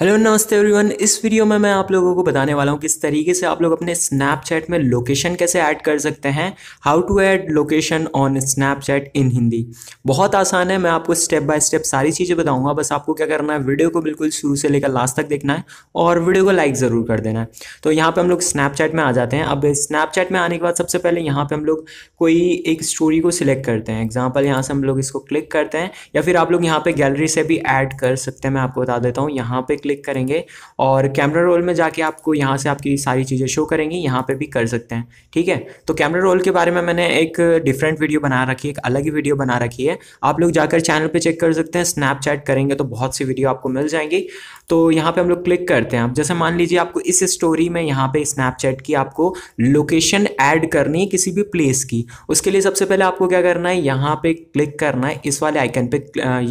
hello नमस्ते everyone इस video में मैं आप लोगों को बताने वाला हूँ किस तरीके से आप लोग अपने स्नैपचैट में लोकेशन कैसे ऐड कर सकते हैं how to add location on Snapchat in Hindi बहुत आसान है मैं आपको स्टेप बाय स्टेप सारी चीज़ें बताऊंगा बस आपको क्या करना है वीडियो को बिल्कुल शुरू से लेकर लास्ट तक देखना है और वीडियो को लाइक ज़रूर कर देना है तो यहाँ पर हम लोग स्नैपचैट में आ जाते हैं अब स्नैपचैट में आने के बाद सबसे पहले यहाँ पर हम लोग कोई एक स्टोरी को सिलेक्ट करते हैं एग्जाम्पल यहाँ से हम लोग इसको क्लिक करते हैं या फिर आप लोग यहाँ पर गैलरी से भी ऐड कर सकते हैं मैं आपको बता देता हूँ यहाँ पर क्लिक करेंगे और कैमरा रोल में जाके आपको यहाँ से आपकी सारी चीज़ें शो करेंगी यहाँ पे भी कर सकते हैं ठीक है तो कैमरा रोल के बारे में मैंने एक डिफरेंट वीडियो बना रखी है एक अलग ही वीडियो बना रखी है आप लोग जाकर चैनल पर चेक कर सकते हैं स्नैपचैट करेंगे तो बहुत सी वीडियो आपको मिल जाएंगी तो यहाँ पर हम लोग क्लिक करते हैं अब जैसे मान लीजिए आपको इस स्टोरी में यहाँ पर स्नैपचैट की आपको लोकेशन ऐड करनी है किसी भी प्लेस की उसके लिए सबसे पहले आपको क्या करना है यहाँ पे क्लिक करना है इस वाले आइकन पे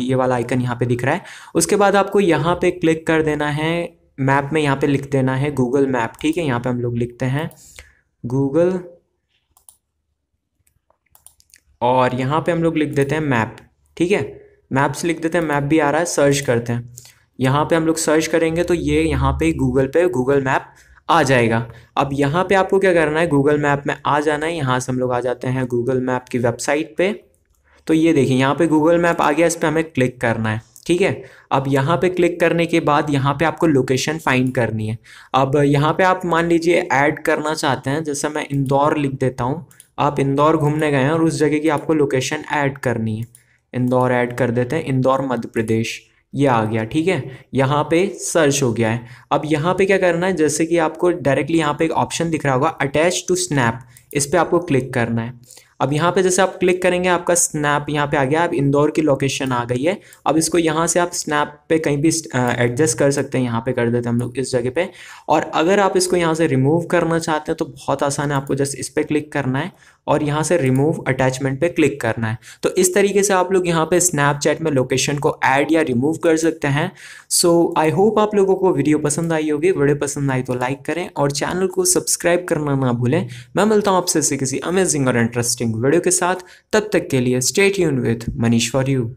ये वाला आइकन यहाँ पे दिख रहा है उसके बाद आपको यहाँ पे क्लिक कर कर देना है मैप में यहाँ पे लिख देना है गूगल मैप ठीक है यहाँ पे हम लोग लिखते हैं गूगल और यहाँ पे हम लोग लिख देते हैं मैप ठीक है मैप्स लिख देते हैं मैप भी आ रहा है सर्च करते हैं यहाँ पे हम लोग सर्च करेंगे तो ये यहाँ पे गूगल पे गूगल मैप आ जाएगा अब यहाँ पे आपको क्या करना है गूगल मैप में आ जाना है यहाँ से हम लोग आ जाते हैं गूगल मैप की वेबसाइट पे तो ये देखिए यहाँ पे गूगल मैप आ गया इस पर हमें क्लिक करना है ठीक है अब यहाँ पे क्लिक करने के बाद यहाँ पे आपको लोकेशन फाइंड करनी है अब यहाँ पे आप मान लीजिए ऐड करना चाहते हैं जैसे मैं इंदौर लिख देता हूँ आप इंदौर घूमने गए हैं और उस जगह की आपको लोकेशन ऐड करनी है इंदौर ऐड कर देते हैं इंदौर मध्य प्रदेश ये आ गया ठीक है यहाँ पे सर्च हो गया है अब यहाँ पे क्या करना है जैसे कि आपको डायरेक्टली यहाँ पे एक ऑप्शन दिख रहा होगा अटैच टू स्नैप इस पर आपको क्लिक करना है अब यहाँ पे जैसे आप क्लिक करेंगे आपका स्नैप यहाँ पे आ गया अब इंदौर की लोकेशन आ गई है अब इसको यहाँ से आप स्नैप पे कहीं भी एडजस्ट कर सकते हैं यहाँ पे कर देते हैं हम लोग इस जगह पे और अगर आप इसको यहाँ से रिमूव करना चाहते हैं तो बहुत आसान है आपको जस्ट इस पर क्लिक करना है और यहाँ से रिमूव अटैचमेंट पे क्लिक करना है तो इस तरीके से आप लोग यहाँ पे स्नैपचैट में लोकेशन को ऐड या रिमूव कर सकते हैं सो आई होप आप लोगों को वीडियो पसंद आई होगी वीडियो पसंद आई तो लाइक करें और चैनल को सब्सक्राइब करना ना भूलें मैं मिलता हूँ आपसे किसी अमेजिंग और इंटरेस्टिंग नई वीडियो के साथ तब तक के लिए स्टेट यून विथ मनीष फॉर यू